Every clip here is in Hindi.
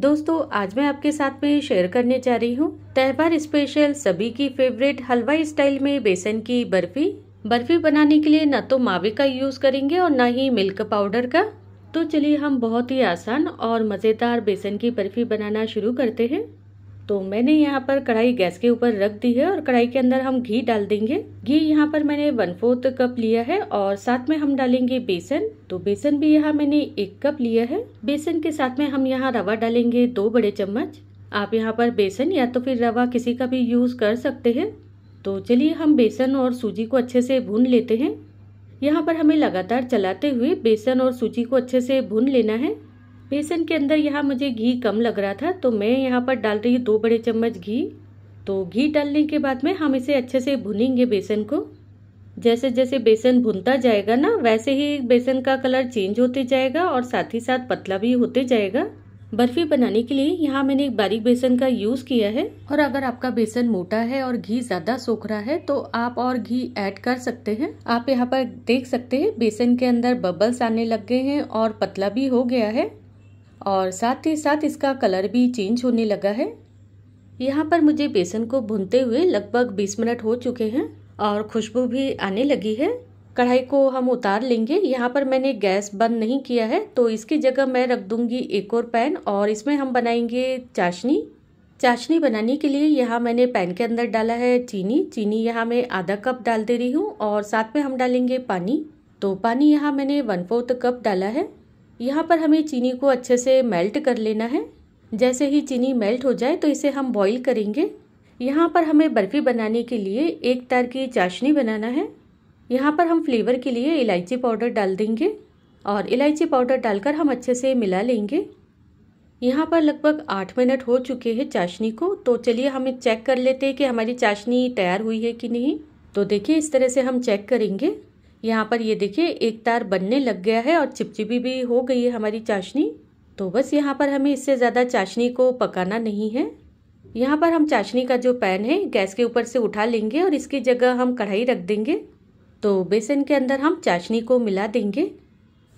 दोस्तों आज मैं आपके साथ में शेयर करने जा रही हूँ त्यौहार स्पेशल सभी की फेवरेट हलवाई स्टाइल में बेसन की बर्फी बर्फी बनाने के लिए ना तो मावे का यूज करेंगे और ना ही मिल्क पाउडर का तो चलिए हम बहुत ही आसान और मज़ेदार बेसन की बर्फी बनाना शुरू करते हैं तो मैंने यहाँ पर कढ़ाई गैस के ऊपर रख दी है और कढ़ाई के अंदर हम घी डाल देंगे घी यहाँ पर मैंने वन फोर्थ कप लिया है और साथ में हम डालेंगे बेसन तो बेसन भी यहाँ मैंने एक कप लिया है बेसन के साथ में हम यहाँ रवा डालेंगे दो बड़े चम्मच आप यहाँ पर बेसन या तो फिर रवा किसी का भी यूज़ कर सकते हैं तो चलिए हम बेसन और सूजी को अच्छे से भून लेते हैं यहाँ पर हमें लगातार चलाते हुए बेसन और सूजी को अच्छे से भून लेना है बेसन के अंदर यहाँ मुझे घी कम लग रहा था तो मैं यहाँ पर डाल रही हूँ दो बड़े चम्मच घी तो घी डालने के बाद में हम इसे अच्छे से भुनेंगे बेसन को जैसे जैसे बेसन भुनता जाएगा ना वैसे ही बेसन का कलर चेंज होते जाएगा और साथ ही साथ पतला भी होते जाएगा बर्फी बनाने के लिए यहाँ मैंने एक बारीक बेसन का यूज़ किया है और अगर आपका बेसन मोटा है और घी ज़्यादा सोख रहा है तो आप और घी ऐड कर सकते हैं आप यहाँ पर देख सकते हैं बेसन के अंदर बबल्स आने लग गए हैं और पतला भी हो गया है और साथ ही साथ इसका कलर भी चेंज होने लगा है यहाँ पर मुझे बेसन को भूनते हुए लगभग 20 मिनट हो चुके हैं और खुशबू भी आने लगी है कढ़ाई को हम उतार लेंगे यहाँ पर मैंने गैस बंद नहीं किया है तो इसकी जगह मैं रख दूंगी एक और पैन और इसमें हम बनाएंगे चाशनी चाशनी बनाने के लिए यहाँ मैंने पैन के अंदर डाला है चीनी चीनी यहाँ मैं आधा कप डाल दे रही हूँ और साथ में हम डालेंगे पानी तो पानी यहाँ मैंने वन फोर्थ कप डाला है यहाँ पर हमें चीनी को अच्छे से मेल्ट कर लेना है जैसे ही चीनी मेल्ट हो जाए तो इसे हम बॉईल करेंगे यहाँ पर हमें बर्फ़ी बनाने के लिए एक तार की चाशनी बनाना है यहाँ पर हम फ्लेवर के लिए इलायची पाउडर डाल देंगे और इलायची पाउडर डालकर हम अच्छे से मिला लेंगे यहाँ पर लगभग आठ मिनट हो चुके हैं चाशनी को तो चलिए हम चेक कर लेते हैं कि हमारी चाशनी तैयार हुई है कि नहीं तो देखिए इस तरह से हम चेक करेंगे यहाँ पर ये देखिए एक तार बनने लग गया है और चिपचिपी भी हो गई है हमारी चाशनी तो बस यहाँ पर हमें इससे ज़्यादा चाशनी को पकाना नहीं है यहाँ पर हम चाशनी का जो पैन है गैस के ऊपर से उठा लेंगे और इसकी जगह हम कढ़ाई रख देंगे तो बेसन के अंदर हम चाशनी को मिला देंगे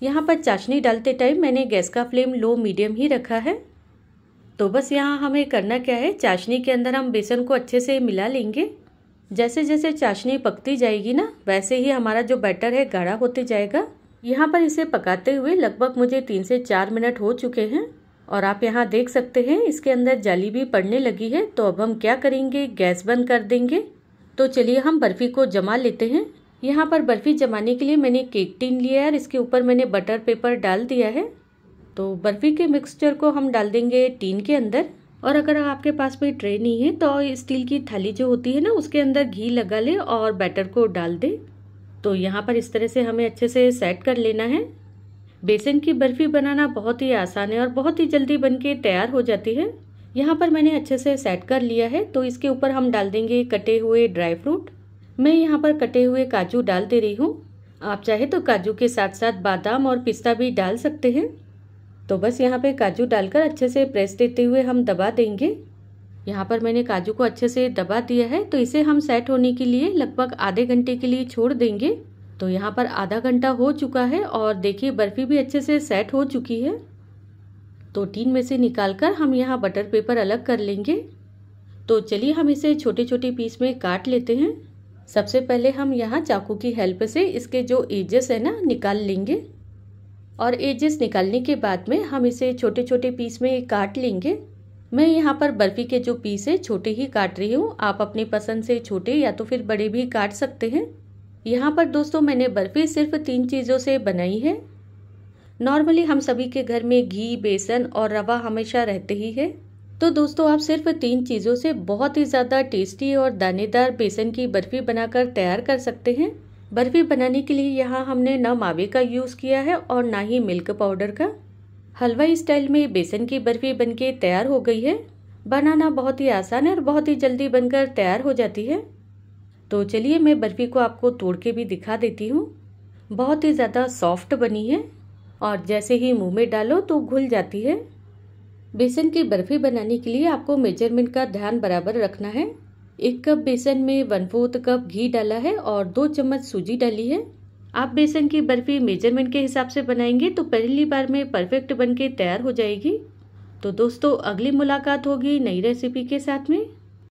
यहाँ पर चाशनी डालते टाइम मैंने गैस का फ्लेम लो मीडियम ही रखा है तो बस यहाँ हमें करना क्या है चाशनी के अंदर हम बेसन को अच्छे से मिला लेंगे जैसे जैसे चाशनी पकती जाएगी ना वैसे ही हमारा जो बैटर है गाढ़ा होते जाएगा यहाँ पर इसे पकाते हुए लगभग मुझे तीन से चार मिनट हो चुके हैं और आप यहाँ देख सकते हैं इसके अंदर जाली भी पड़ने लगी है तो अब हम क्या करेंगे गैस बंद कर देंगे तो चलिए हम बर्फ़ी को जमा लेते हैं यहाँ पर बर्फ़ी जमाने के लिए मैंने केक टीन लिया है और इसके ऊपर मैंने बटर पेपर डाल दिया है तो बर्फ़ी के मिक्सचर को हम डाल देंगे टीन के अंदर और अगर आपके पास कोई ट्रे नहीं है तो स्टील की थाली जो होती है ना उसके अंदर घी लगा ले और बैटर को डाल दे तो यहाँ पर इस तरह से हमें अच्छे से सेट कर लेना है बेसन की बर्फ़ी बनाना बहुत ही आसान है और बहुत ही जल्दी बन के तैयार हो जाती है यहाँ पर मैंने अच्छे से सेट कर लिया है तो इसके ऊपर हम डाल देंगे कटे हुए ड्राई फ्रूट मैं यहाँ पर कटे हुए काजू डाल दे रही हूँ आप चाहे तो काजू के साथ साथ बादाम और पिस्ता भी डाल सकते हैं तो बस यहाँ पे काजू डालकर अच्छे से प्रेस देते हुए हम दबा देंगे यहाँ पर मैंने काजू को अच्छे से दबा दिया है तो इसे हम सेट होने के लिए लगभग आधे घंटे के लिए छोड़ देंगे तो यहाँ पर आधा घंटा हो चुका है और देखिए बर्फ़ी भी अच्छे से सेट हो चुकी है तो टीन में से निकाल कर हम यहाँ बटर पेपर अलग कर लेंगे तो चलिए हम इसे छोटे छोटे पीस में काट लेते हैं सबसे पहले हम यहाँ चाकू की हेल्प से इसके जो एजेस है ना निकाल लेंगे और एजेस निकालने के बाद में हम इसे छोटे छोटे पीस में काट लेंगे मैं यहाँ पर बर्फ़ी के जो पीस है छोटे ही काट रही हूँ आप अपनी पसंद से छोटे या तो फिर बड़े भी काट सकते हैं यहाँ पर दोस्तों मैंने बर्फ़ी सिर्फ तीन चीज़ों से बनाई है नॉर्मली हम सभी के घर में घी बेसन और रवा हमेशा रहते ही है तो दोस्तों आप सिर्फ तीन चीज़ों से बहुत ही ज़्यादा टेस्टी और दानेदार बेसन की बर्फ़ी बनाकर तैयार कर सकते हैं बर्फ़ी बनाने के लिए यहाँ हमने ना मावे का यूज़ किया है और ना ही मिल्क पाउडर का हलवाई स्टाइल में बेसन की बर्फ़ी बनके तैयार हो गई है बनाना बहुत ही आसान है और बहुत ही जल्दी बनकर तैयार हो जाती है तो चलिए मैं बर्फ़ी को आपको तोड़ के भी दिखा देती हूँ बहुत ही ज़्यादा सॉफ्ट बनी है और जैसे ही मुंह में डालो तो घुल जाती है बेसन की बर्फ़ी बनाने के लिए आपको मेजरमेंट का ध्यान बराबर रखना है एक कप बेसन में वन फोर्थ कप घी डाला है और दो चम्मच सूजी डाली है आप बेसन की बर्फ़ी मेजरमेंट के हिसाब से बनाएंगे तो पहली बार में परफेक्ट बनके तैयार हो जाएगी तो दोस्तों अगली मुलाकात होगी नई रेसिपी के साथ में